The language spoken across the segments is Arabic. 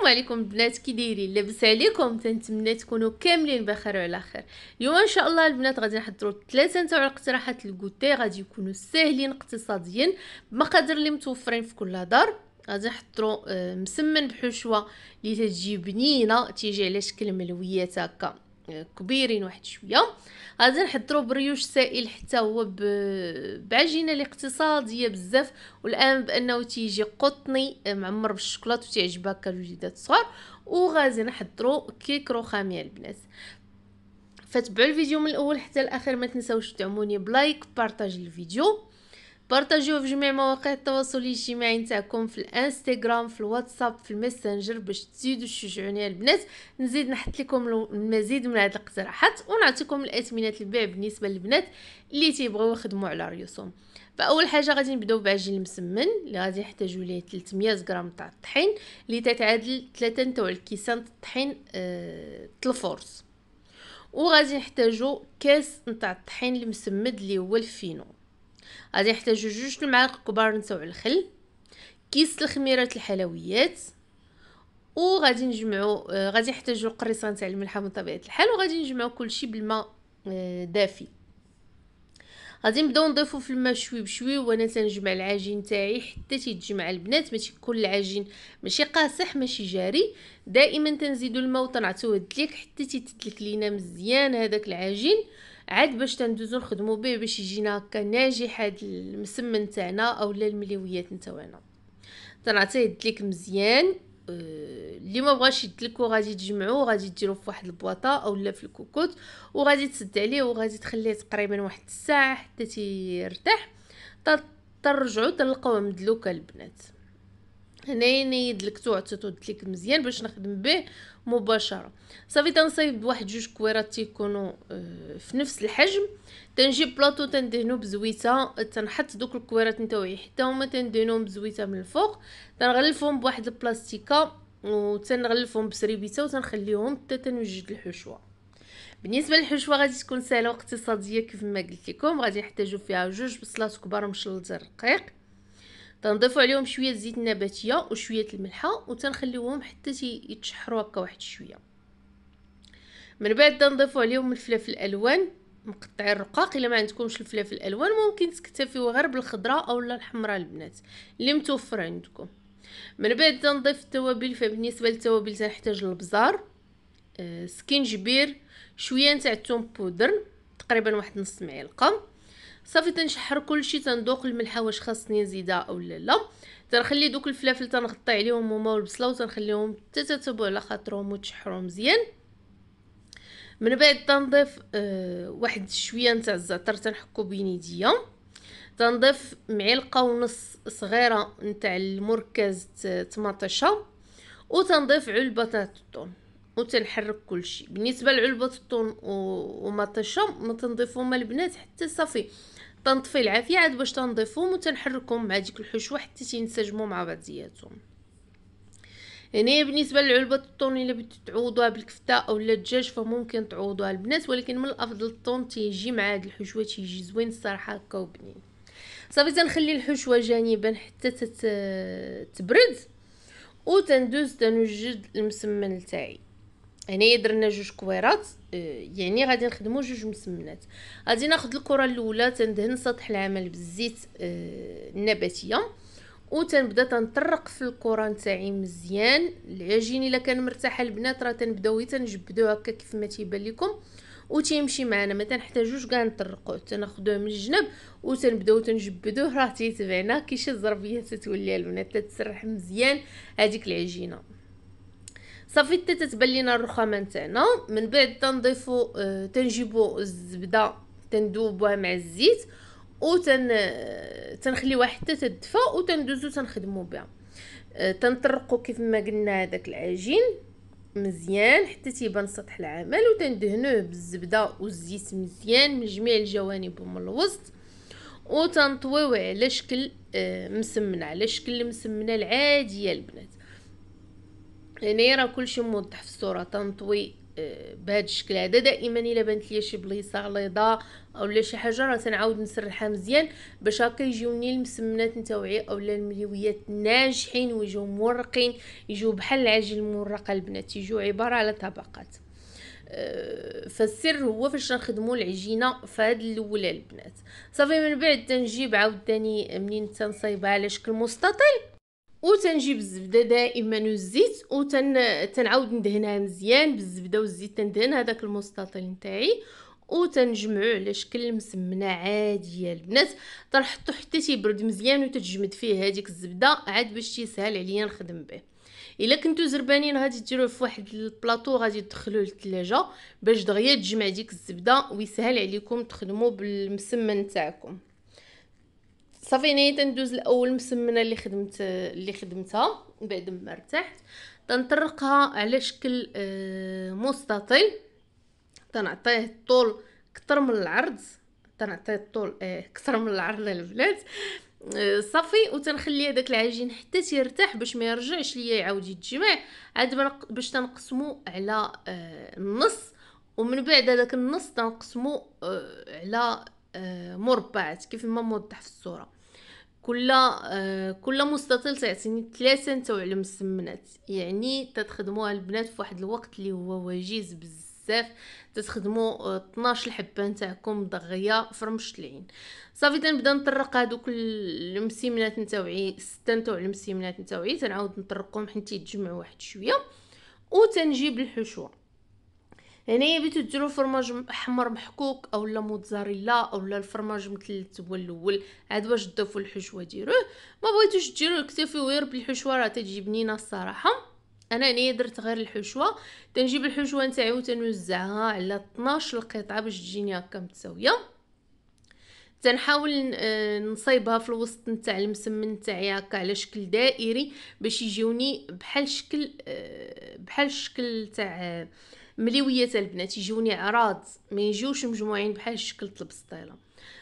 السلام عليكم البنات كي دايرين لاباس عليكم تنتمنى تكونوا كاملين بخير وعلى خير اليوم ان شاء الله البنات غادي نحضروا ثلاثه نتاع الاقتراحات الكوتي غادي يكونوا ساهلين اقتصاديا بمقادير اللي متوفرين في كل دار غادي نحضروا آه، مسمن بحشوه اللي تجي بنينه تيجي على شكل ملويات هكا كبيرين واحد شويه غادي نحضروا بريوش سائل حتى هو بعجينه الاقتصاديه بزاف والان بانه تيجي قطني معمر بالشوكولاته هكا كالوجيدات الصغار وغادي نحضروا كيك رخامي البنات فتبعوا الفيديو من الاول حتى الاخر ما تنساوش تدعموني بلايك بارطاج الفيديو بارطاجيوه في جميع مواقع التواصل الاجتماعي نتاعكم في الانستغرام في الواتساب في الماسنجر باش تزيدوا تشجعوني البنات نزيد نحط لكم المزيد من هاد الاقتراحات ونعطيكم الاثمنات البيع بالنسبه للبنات اللي تيبغيو يخدموا على ريوسهم فاول حاجه غادي نبداو بعجين المسمن اللي غادي نحتاجو ليه 300 غرام تاع الطحين اللي تتعادل 3 نتاع الكيسان الطحين آه الفورس وغادي نحتاجو كاس نتاع الطحين المسمد اللي هو الفينو غادي نحتاجو جوج المعالق كبار نتاع الخل كيس الخميره الحلويات وغادي نجمعو آه، غادي نحتاجو القريصه نتاع الملح من طبيعه الحال وغادي نجمعو كلشي بالماء آه، دافي غادي نبداو نضيفو في الماء شوي بشوي وانا تنجمع العجين تاعي حتى تيتجمع البنات ماشي كل العجين ماشي قاصح ماشي جاري دائما تنزيدو الماء وتنعطيوه الدليك حتى تيتدلك لينا مزيان هذاك العجين عاد باش تندوزو نخدمو به باش يجينا هكا ناجح هاد المسمن تاعنا اولا المليويات نتاعنا تنعطيه يدلك مزيان آه، اللي ما بغاش يدلك وغادي تجمعو غادي ديرو في واحد البواطه اولا في الكوكوت وغادي تسد عليه وغادي تخليه تقريبا واحد الساعه حتى تيرتاح ترجعوا تلقاوه مدلوكه البنات هنايا نيد الكتو عطيتو الدليك مزيان باش نخدم به مباشره صافي تنصايب بواحد جوج كويرات تيكونوا آه، في نفس الحجم تنجيب بلاطو تندهنو بزويته تنحط دوك الكويرات نتاوعي حتى هما تندهنوهم بزويته من الفوق تنغلفهم بواحد البلاستيكه وتنغلفهم بسريبيته وتنخليهم حتى تنوجد الحشوه بالنسبه للحشوه غادي تكون سهله واقتصاديه كيف ما قلت لكم غادي نحتاجو فيها جوج بصلات كبار مشلتين رقيق تنضيفوا عليهم شويه الزيت النباتيه وشويه الملحه وتنخليوهم حتى يتشحروا هكا واحد شويه من بعد تنضيفوا عليهم الفلفل الالوان مقطعي الرقاق الا ما عندكمش الفلافل الالوان ممكن تكتفيو غير بالخضراء اولا الحمراء البنات اللي متوفر عندكم من بعد تنضيف التوابل فبالنسبه للتوابل تنحتاج البزار آه، سكينجبير شويه نتاع الثوم بودر تقريبا واحد نص معلقه صافي تنشحر كلشي تندوق الملحه واش خاصني نزيدها اولا لا تنخلي دوك الفلافل تنغطي عليهم هما والبصله وتنخليهم حتى على خاطرهم وتشحروا مزيان من بعد تنضيف آه واحد شويه نتاع الزعتر تنحكو بين يديا تنضيف معلقه ونص صغيره نتاع المركز طماطشه وتنضيف علبه تاع الطون وتنحرك كلشي بالنسبه لعلبه الطون تشم ما تنضيفهم البنات حتى صافي تنطفي العافيه عاد باش تنضيفهم وتنحركهم مع ديك الحشوه حتى تنسجموا مع بعضياتهم هنا يعني بالنسبه لعلبه الطون الا بغيتو تعوضوها بالكفته اولا الدجاج فممكن تعوضوها البنات ولكن من الافضل الطون تيجي مع هاد الحشوه تيجي زوين الصراحه هكا وبنين صافي تنخلي الحشوه جانبا حتى تتبرد وتندوز تنوجد المسمن تاعي هنايا يعني درنا جوج كويرات آه، يعني غادي نخدمو جوج مسمنات غادي ناخذ الكره الاولى تندهن سطح العمل بالزيت النباتيه آه، و تنبدا تنطرق في الكره نتاعي مزيان العجين الا كان مرتاح البنات راه تنبداو تنجبدوه هكا كيف ما تيبان لكم تيمشي معنا ما تنحتاجوش كاع نطرقوه تناخذوه من الجنب تنبداو تنجبدوه راه تيتبعنا كي شي زربيه تتولي البنات تتسرح مزيان هذيك العجينه صافي حتى تتبان لينا الرخامه نتاعنا من بعد تنضيفو اه تنجيبو الزبده تندوبوها مع الزيت و تن آه، تنخليوها حتى تدفى و تندوزو تنخدمو بها اه تنطرقو كيف ما قلنا هذاك العجين مزيان حتى تيبان سطح العمل و تندهنوه بالزبده والزيت مزيان من جميع الجوانب ومن الوسط وتنطويوه على شكل اه مسمنه على شكل المسمنه العاديه البنات انا راه كلشي موضح في الصوره تنطوي آه، بهذا الشكل هذا دائما الا بانت ليا شي بليصه غليظه اولا شي حاجه راه تنعاود نسرحها مزيان باش هكا يجيوني المسمنات نتاوعي اولا المليويات ناجحين ويجيو مورقين يجيو بحال العجل المورقه البنات يجيو عباره على طبقات آه، فالسر هو فاش نخدموا العجينه فهاد الاولى البنات صافي من بعد تنجيب عاوتاني منين تنصايبها على شكل مستطيل وتنجيب الزبده دائما والزيت وتنعاود ندهنها مزيان بالزبده والزيت تندهن هذاك المستطيل نتاعي وتنجمعو على شكل مسمنه عاديه البنات تنحطو حتى تيبرد مزيان وتتجمد فيه هذيك الزبده عاد باش تيسهل عليا نخدم به الا كنتو زربانين غادي ديروه في واحد البلاطو غادي تدخلوه للثلاجه باش دغيا تجمع ديك الزبده ويسهل عليكم تخدموا بالمسمن تاعكم صافي هنايا تندوز الاول مسمنه اللي خدمت اللي خدمتها من بعد ما ارتحت تنطرقها على شكل آه، مستطيل تنعطيه الطول كتر من العرض تنعطيه الطول آه، كتر من العرض البنات آه، صافي وتنخلي هذاك العجين حتى تيرتاح باش ما يرجعش ليا يعاود يتجمع عاد باش تنقسمو على النص ومن بعد هذاك النص تنقسمو على آه، مربعات كيف ما موضح في الصوره كل آه، كل مستطيل تعطيني ثلاثة نتاوع المسمنات يعني تتخدموها البنات في واحد الوقت اللي هو وجيز بزاف تتخدموا آه، 12 الحبة نتاعكم دغيا في رمش العين صافي تنبدا نطرق هذوك المسمنات نتاوعي ستة نتاوع المسمنات نتاوعي تنعاود نطرقهم حتى يتجمعوا واحد شويه وتنجيب الحشوه هنايا يعني بغيتو ديرو فرماج احمر محكوك اولا موتزاريلا اولا الفرماج مثلث هو الاول عاد واش تضيفوا الحشوه ديروه ما بغيتوش ديرو اكتفيو غير بالحشوه راه تجي بنينه الصراحه انا هنايا درت غير الحشوه تنجيب الحشوه نتاعي وتنوزعها على 12 القطعه باش تجيني هكا متساويه تنحاول آه، نصيبها في الوسط نتاع المسمن تاعي هكا على شكل دائري باش يجيوني بحال شكل آه، بحال شكل تاع مليويه البنات يجوني عراض ما يجوش مجموعين بحال شكل البسطيله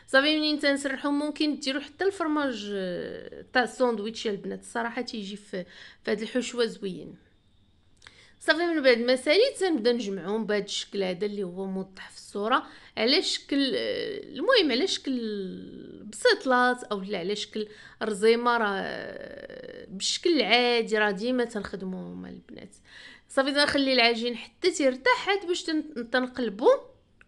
صافي منين تنسرحهم ممكن ديرو حتى الفرماج آه، تاع الساندويتش البنات الصراحه تيجي في هاد الحشوه زوين صافي من بعد ما ساليت تنبدا نجمعهم بهذا الشكل هذا اللي هو موضح في الصوره على شكل المهم على شكل بسيطلات او لا على شكل رزيمه راه بشكل عادي راه ديما تنخدمو هما البنات صافي تنخلي العجين حتى تيرتاح عاد باش تنقلبو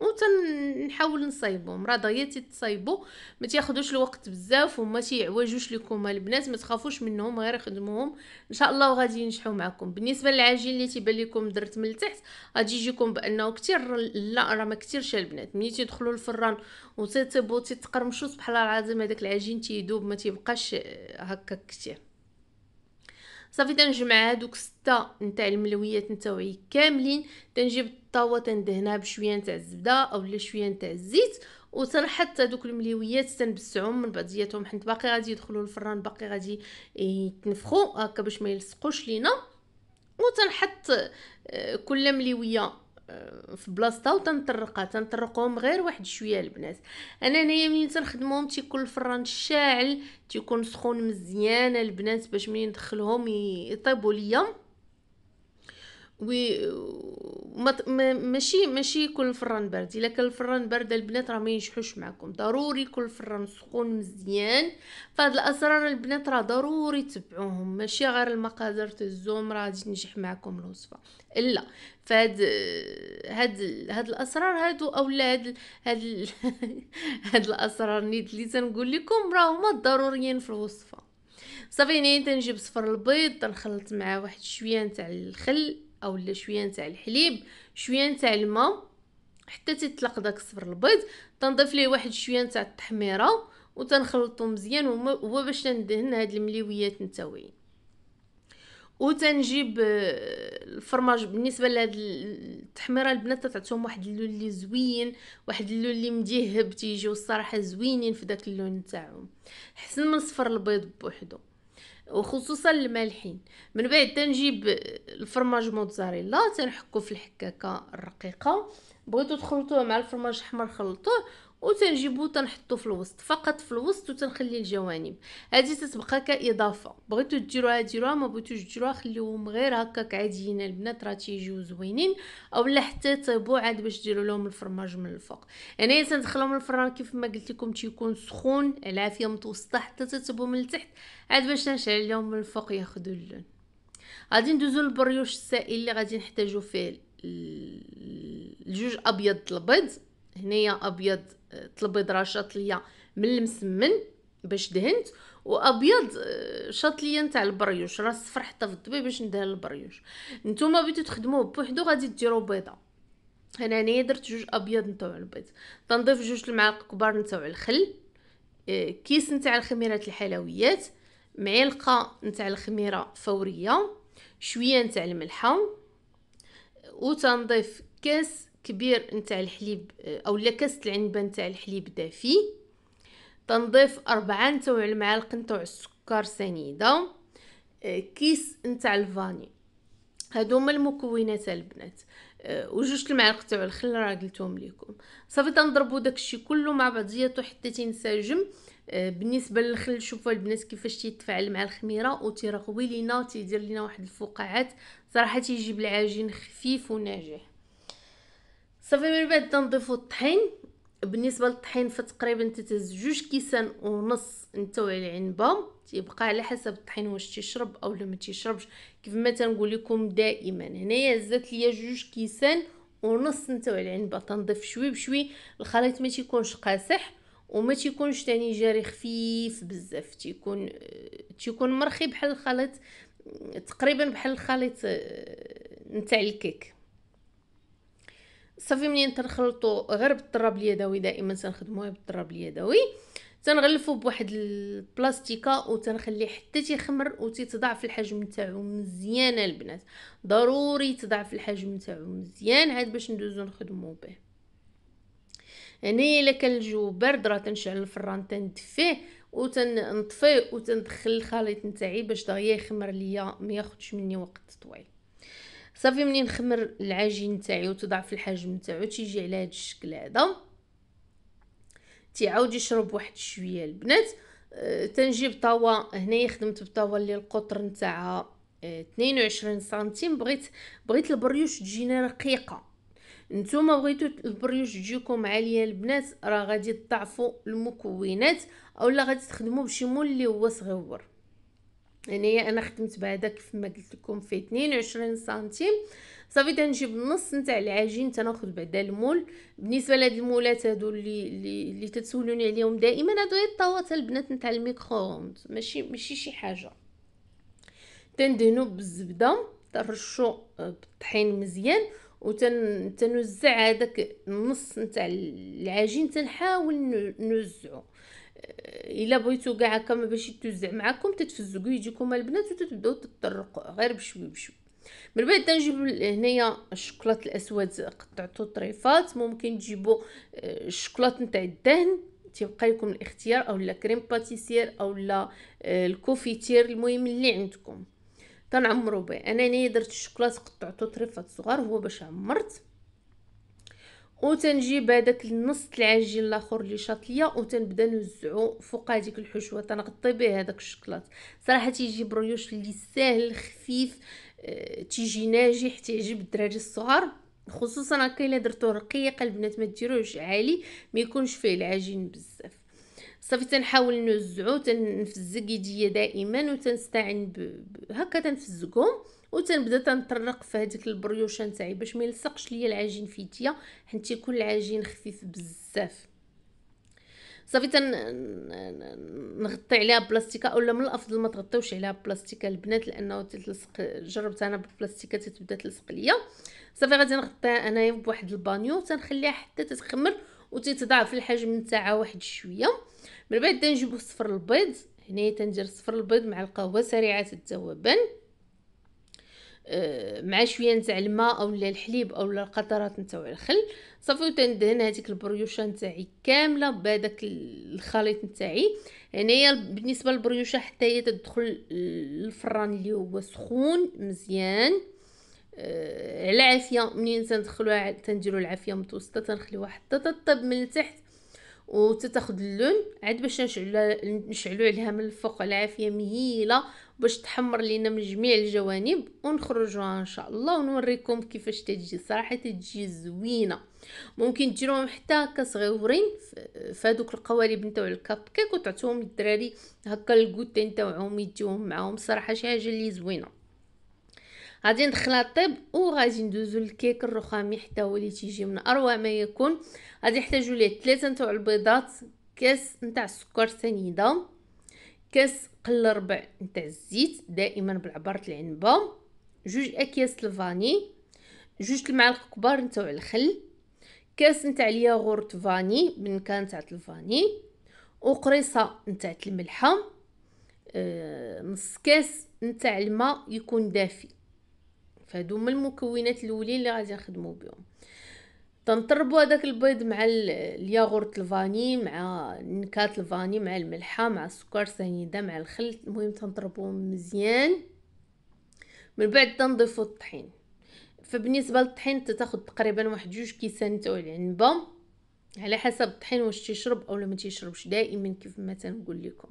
وتنحاول نصايبهم راه داياتي تصايبوا ما تاخذوش الوقت بزاف وما تيعوجوش لكم البنات ما تخافوش منهم غير خدموهم ان شاء الله وغادي ينجحوا معكم بالنسبه للعجين اللي تيبان لكم درت من التحت غادي يجيكم بانه كثير لا راه ما كثيرش البنات ملي تيدخلوا الفران وتتبوا تتقرمشوا سبحان الله العظيم هذاك العجين تيدوب ما تيبقاش هكا كثير صافي تنجمع هادوك ستة نتاع الملويات نتاوعي كاملين تنجيب الطاوه تندهنها بشويه نتاع الزبده اولا شويه نتاع الزيت تنحط هادوك المليويات تنبسعهم من بعضياتهم حيت باقي غادي يدخلوا الفران باقي غادي يتنفخوا هكا باش ما يلصقوش لينا وتنحط آه، كل مليويه في بلاصتها وتنطرقها تنطرقهم غير واحد شويه البنات انا هنايا منين تنخدمهم تيكون الفران شاعل تيكون سخون مزيان البنات باش منين ندخلهم يطيبوا ليا وي ماشي ماشي كل الفران بارد الا كان الفران بارد البنات راه ما ينجحوش معكم ضروري كل الفران سخون مزيان فهاد الاسرار البنات راه ضروري تبعوهم ماشي غير المقادير الزوم راه غادي تنجح معكم الوصفه الا فهاد هاد هاد الاسرار هادو اولا هاد هاد, هاد الاسرار نيت اللي تنقول لكم راه هما ضروريين في الوصفه صافي نيت تنجيب صفر البيض تنخلط معاه واحد شويه نتاع الخل اولا شويه نتاع الحليب شويه نتاع الماء حتى تطلق داك صفر البيض تنضيف ليه واحد شويه نتاع التحميره وتنخلطو مزيان هو باش ندهن هاد المليويات نتاويين وتنجيب آه، الفرماج بالنسبه لهاد التحميره البنات تعطيهم واحد اللون اللي زوين واحد اللون اللي مديهب تيجيو الصراحه زوينين في داك اللون تاعهم حسن من صفر البيض بوحدو وخصوصا المالحين من بعد تنجيب الفرماج موتزاريلا تنحكو في الحكاكه الرقيقه بغيتو تخلطوه مع الفرماج الحمر خلطوه وتنجيبو تنحطو في الوسط فقط في الوسط وتنخلي الجوانب هذه تتبقى كاضافه بغيتو ديروها ديروها ما بغيتوش ديروها خليوهم غير هكاك عاديين البنات راه تيجيو زوينين اولا حتى طيبوا عاد باش ديروا لهم الفرماج من الفوق انايا يعني تندخلهم الفران كيف ما قلت لكم تيكون سخون العافيه متوسطه حتى تتبو من التحت عاد باش نشعل لهم من الفوق ياخذوا اللون غادي ندوزو للبريوش السائل اللي غادي نحتاجو فيه الجوج ابيض البيض هنايا ابيض طلبي آه، راه ليا من المسمن باش دهنت وابيض آه، شاط ليا نتاع البريوش راه صفر حتى في الدبي باش ندهن البريوش نتوما بغيتو تخدموه بوحدو غادي ديرو بيضه انا هنايا درت جوج ابيض نتاع البيض تنضيف جوج المعالق كبار نتاع الخل آه، كيس نتاع الخميره الحلويات معلقه نتاع الخميره فوريه شويه نتاع الملحه وتنضيف كاس كبير نتاع الحليب او كاس العنبه نتاع الحليب دافي تنضيف أربعة نتوع المعالق نتوع السكر سنيده آه، كيس نتاع الفاني هادو هما المكونات البنات آه، وجوج المعالق تاع الخل راه قلتهم لكم صافي تنضربوا داكشي كله مع بعضياتو حتى تنسجم آه، بالنسبه للخل شوفوا البنات كيفاش تيتفاعل مع الخميره وتيرغوي لينا تيدير لينا واحد الفقاعات صراحه تيجيب العجين خفيف وناجح صافي من بعد تنضيفو الطحين بالنسبه للطحين فتقريبا تتهز جوج كيسان ونص نتا العنبه تيبقى على حسب الطحين واش تيشرب اولا ما تيشربش كيف ما تنقول لكم دائما هنايا هزات ليا جوج كيسان ونص نتا العنبه تنضيف شوي بشوي الخليط ما تيكونش قاسح وما تيكونش تاني جاري خفيف بزاف تيكون تيكون مرخي بحال الخليط تقريبا بحال الخليط آه، نتاع الكيك صافي منين تنخلطو غير بالطراب اليدوي دائما تنخدموه بالطراب اليدوي تنغلفو بواحد البلاستيكه وتنخليه حتى تيخمر وتتضاعف الحجم نتاعو مزيان البنات ضروري تضاعف الحجم نتاعو مزيان عاد باش ندوزو نخدمو به هنايا يعني الا كان الجو بارد راه تنشعل الفران تندفيه وتنطفيه وتندخل الخليط نتاعي باش دغيا يخمر ليا ما ياخذش مني وقت طويل صافي منين نخمر العجين تاعي في الحجم تاعو تيجي على هذا الشكل هذا تيعاود يشرب واحد شويه البنات أه تنجيب طاوة هنايا خدمت بطاوة اللي القطر نتاعها أه 22 سنتيم بغيت بغيت البريوش تجينا رقيقه نتوما بغيتو البريوش تجيكم عاليه البنات راه غادي تضعفوا المكونات اولا غادي تخدموا بشي مول اللي هو صغيور يعني انا خدمت بهذاك كما قلت لكم في 22 سنتيم صافي تنجيب النص نتاع العجين تناخذ بعدا المول بالنسبه لهاد المولات هادو اللي اللي, تتسولوني عليهم دائما هادو هي الطواط البنات نتاع الميكرووند ماشي ماشي شي حاجه تندهنو بالزبده ترشو بالطحين مزيان وتنوزع هذاك النص نتاع العجين تنحاول نوزعو الا بغيتو كاع هكا ما باش يتوزع معاكم تتفزقوا يجيكم البنات وتتبداو تطرقوا غير بشوي بشوي من بعد تنجيبو هنايا الشوكولاط الاسود قطعتو طريفات ممكن تجيبو آه، الشوكولاط نتاع الدهن تيبقى لكم الاختيار اولا كريم باتيسير اولا آه، الكوفيتير المهم اللي عندكم تنعمرو به انا هنايا درت الشوكولاط قطعتو طريفات صغار هو باش عمرت وتنجيب هذاك النص العجين الاخر اللي شاط ليا وتنبدا نوزعو فوق هذيك الحشوه تنغطي به هذاك الشكلاط صراحه تيجي بريوش اللي ساهل خفيف اه تيجي ناجح تيعجب الدراري الصغار خصوصا هكا الا درتو رقيق البنات ما ديروهش عالي ما يكونش فيه العجين بزاف صافي تنحاول نوزعو تنفزق يديا دائما وتنستعين هكا تنفزقهم وتنبدا تنطرق في هذيك البريوشه نتاعي باش ما يلصقش ليا العجين في يديا حيت تيكون العجين خفيف بزاف صافي تن نغطي عليها بلاستيكه اولا من الافضل ما تغطيوش عليها بلاستيكه البنات لانه تلصق جربت انا بالبلاستيكه تتبدا تلصق ليا صافي غادي نغطيها انايا بواحد البانيو تنخليها حتى تتخمر وتتضاعف الحجم نتاعها واحد شويه من بعد بدا نجيبو صفر البيض هنايا تندير صفر البيض مع القهوه سريعه الذوبان آه، مع شويه نتاع الماء اولا الحليب اولا القطرات نتاع الخل صافي وتندهن هذيك البريوشه نتاعي كامله بهذاك الخليط نتاعي هنايا يعني بالنسبه للبريوشه حتى هي تدخل للفران اللي هو سخون مزيان العافيه منين تندخلوها تنديرو العافيه متوسطه تنخليوها حتى تطيب من التحت وتتاخد اللون عاد باش نشعلو نشعلو عليها من الفوق العافيه مهيله باش تحمر لينا من جميع الجوانب ونخرجوها ان شاء الله ونوريكم كيفاش تجي صراحه تجي زوينه ممكن ديروهم حتى كصغيورين فهادوك القوالب نتاع الكاب كيك وتعطيهم الدراري هكا الكوتين نتاعهم يديوهم معاهم صراحه شي حاجه اللي زوينه غادي ندخلها الطيب وغادي ندوزو الكيك الرخامي حتى هو اللي تيجي من اروع ما يكون غادي نحتاجو ليه ثلاثه نتاع البيضات كاس نتاع السكر سنيده كاس قل ربع نتاع الزيت دائما بالعبره العنبه جوج اكياس الفاني جوج المعالق كبار نتاع الخل كاس نتاع الياغورت فاني كان تاع الفاني وقريصه نتاع الملحه آه، نص كاس نتاع الماء يكون دافي فهادو هما المكونات الاولين اللي غادي نخدمو بهم تنطربوا هذاك البيض مع الياغورت الفاني مع نكهات الفاني مع الملحه مع السكر سنيده مع الخل المهم تنطربوهم مزيان من بعد تنضيفوا الطحين فبالنسبه للطحين تاخذ تقريبا واحد جوج كيسان تاع العنبه على حسب الطحين واش تيشرب اولا ما تيشربش دائما كيف ما تنقول لكم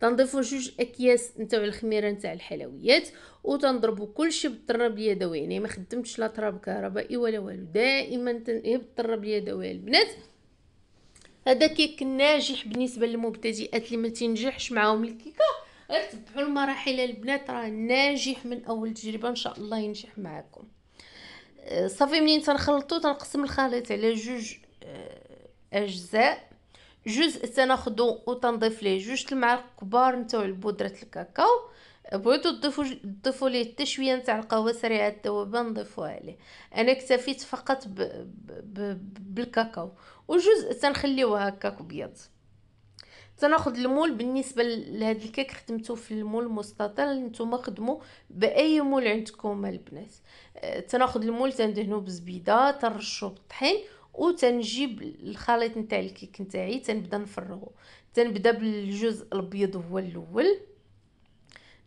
تنضيفو جوج اكياس نتاع الخميره نتاع الحلويات وتنضربو كلشي بالطراب اليدوي يعني ما خدمتش لا طراب كهربائي ولا والو دائما تنهي بالطراب اليدوي البنات هذا كيك ناجح بالنسبه للمبتدئات اللي ما تنجحش معاهم الكيكه غير تبعوا المراحل البنات راه ناجح من اول تجربه ان شاء الله ينجح معاكم آه، صافي منين تنخلطو تنقسم الخليط على جوج آه، اجزاء جزء تناخدو وتنضيف ليه جوج المعالق كبار نتاع بودره الكاكاو بغيتو تضيفو تضيفو ليه حتى شويه نتاع القهوه سريعه الذوبان نضيفو عليه انا اكتفيت فقط ب... ب... بالكاكاو وجزء تنخليوه هكاك ابيض تناخد المول بالنسبه لهذا الكيك خدمته في المول المستطيل نتوما خدموا باي مول عندكم البنات أه، تناخد المول تندهنو بزبيده ترشو بالطحين وتنجيب الخليط نتاع الكيك نتاعي تنبدا نفرغو تنبدا بالجزء الابيض هو الاول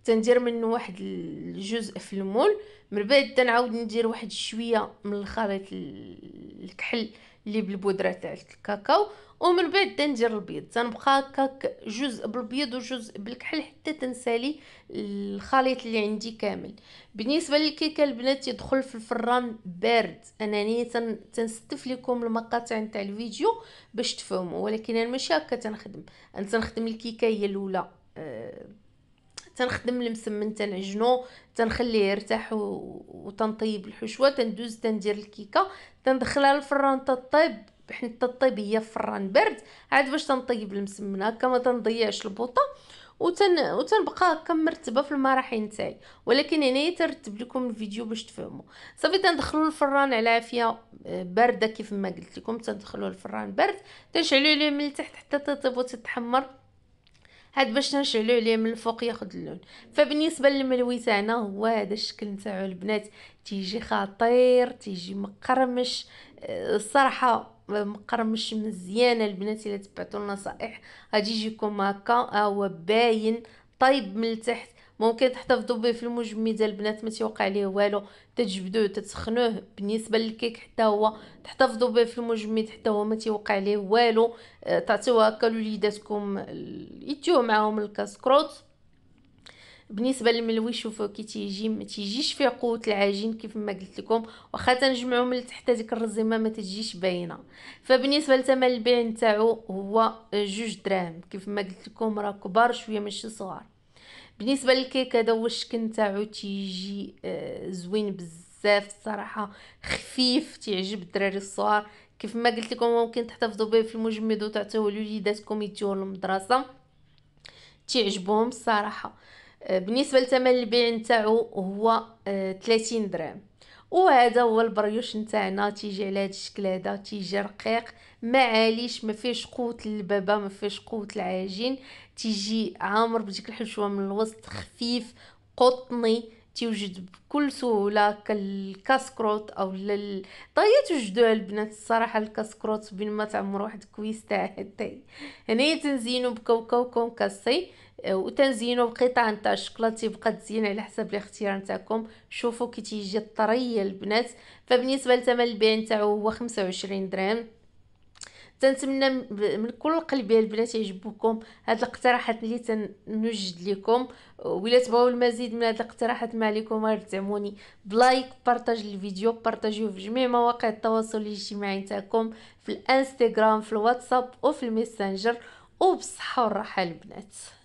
تندير منه واحد الجزء في المول من بعد تنعاود ندير واحد شويه من الخليط الكحل اللي بالبودره تاع الكاكاو ومن بعد تندير البيض تنبقى هكاك جزء بالبيض وجزء بالكحل حتى تنسالي الخليط اللي عندي كامل بالنسبه للكيكه البنات يدخل في الفران بارد انني تن... تنستف لكم المقاطع نتاع الفيديو باش تفهموا ولكن انا ماشي هكا تنخدم انا تنخدم الكيكه هي الاولى أه تنخدم المسمن تنعجنو تنخليه يرتاح و... وتنطيب الحشوه تندوز تندير الكيكه تندخلها الفران تطيب حيت تطيب هي فران برد عاد باش تنطيب المسمن هكا ما تنضيعش البوطه وتن وتنبقى هكا مرتبه في المراحل نتاعي ولكن هنايا ترتب لكم الفيديو باش تفهموا صافي تندخلوا الفران على عافيه آه، بارده كيف ما قلت لكم تندخلوا الفران برد تنشعلوا عليه من التحت حتى تطيب وتتحمر هاد باش تنشعلو عليه من الفوق ياخد اللون فبالنسبه هنا هو هذا الشكل نتاعو البنات تيجي خطير تيجي مقرمش آه، الصراحه مقرمش مزيان البنات الا تبعتوا النصائح غادي يجيكم هكا هو باين طيب من التحت ممكن تحتفظوا به في المجمد البنات ما تيوقع ليه والو تتجبدوه تتسخنوه بالنسبه للكيك حتى هو تحتفظوا به في المجمد حتى هو ما تيوقع ليه والو آه، تعطيوه هكا لوليداتكم يتيو معاهم الكاسكروت بالنسبه للملوي شوفوا كي تيجي ما تيجيش فيه قوه العجين كيف ما قلت لكم واخا تنجمعو من تحت هذيك الرزيمه ما تجيش باينه فبالنسبه لثمن البيع نتاعو هو جوج دراهم كيف ما قلت لكم راه كبار شويه ماشي صغار بالنسبه للكيك هذا هو الشكل تاعو تيجي آه، زوين بزاف الصراحه خفيف تيعجب الدراري الصغار كيف ما قلت لكم ممكن تحتفظوا به في المجمد وتعطيوه لوليداتكم يديوه للمدرسه تيعجبهم الصراحه آه، بالنسبه لثمن البيع نتاعو هو 30 آه، درهم وهذا هو البريوش نتاعنا تيجي على هذا الشكل هذا تيجي رقيق ما عاليش ما فيهش قوه اللبابه ما فيهش قوه العجين تيجي عامر بديك الحشوه من الوسط خفيف قطني تيوجد بكل سهولة كالكاسكروت أو لل طيب توجدوها البنات الصراحة الكاسكروت بين ما تعمر واحد كويس تاع هنا هنايا تنزينو بكوكو كونكاسي آه، وتنزينو بقطع نتاع الشكلاط تيبقى تزين على حسب الاختيار نتاعكم شوفوا كي تيجي طري البنات فبالنسبة لثمن البيع نتاعو هو خمسة وعشرين درهم تنتمنى من كل قلبي البنات يعجبوكم هاد الاقتراحات اللي تنوجد لكم ولا تبغوا المزيد من هاد الاقتراحات ما عليكم غير دعموني بلايك بارطاج الفيديو بارطاجيوه في جميع مواقع التواصل الاجتماعي تاعكم في الانستغرام في الواتساب وفي الميسنجر وبصحه والراحه البنات